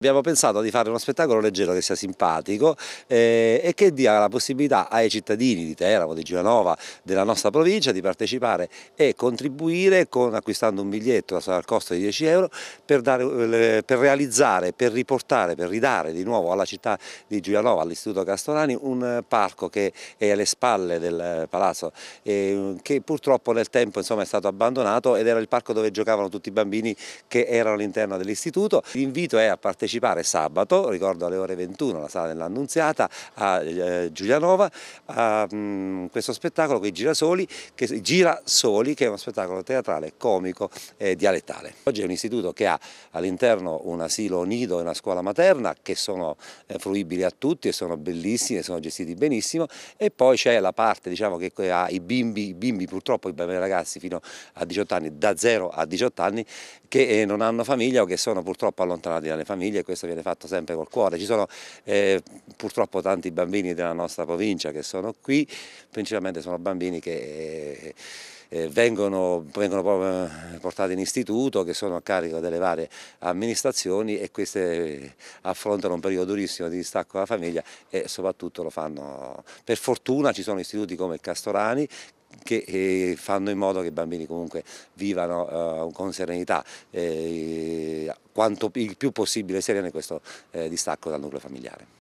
Abbiamo pensato di fare uno spettacolo leggero che sia simpatico eh, e che dia la possibilità ai cittadini di Teramo, di Giovanova, della nostra provincia di partecipare e contribuire con, acquistando un biglietto al costo di 10 euro per, dare, eh, per, realizzare, per riportare, per ridare di nuovo alla città di Giovanova, all'Istituto Castorani, un parco che è alle spalle del palazzo eh, che purtroppo nel tempo insomma, è stato abbandonato ed era il parco dove giocavano tutti i bambini che erano all'interno dell'istituto. L'invito è a partecipare partecipare sabato, ricordo alle ore 21, la sala dell'Annunziata, a eh, Giulianova, a mm, questo spettacolo con i Girasoli, che, Girasoli, che è uno spettacolo teatrale, comico e dialettale. Oggi è un istituto che ha all'interno un asilo nido e una scuola materna che sono eh, fruibili a tutti e sono bellissime, sono gestiti benissimo e poi c'è la parte diciamo, che ha i bimbi, i bimbi purtroppo i bambini ragazzi fino a 18 anni, da 0 a 18 anni, che eh, non hanno famiglia o che sono purtroppo allontanati dalle famiglie famiglie e questo viene fatto sempre col cuore. Ci sono eh, purtroppo tanti bambini della nostra provincia che sono qui, principalmente sono bambini che... Eh, eh vengono, vengono, eh, portati in istituto che sono a carico delle varie amministrazioni e queste eh, affrontano un periodo durissimo di distacco alla famiglia e soprattutto lo fanno per fortuna ci sono istituti come Castorani che eh, fanno in modo che i bambini comunque vivano eh, con serenità eh, quanto il più possibile sereno questo distacco dal nucleo familiare.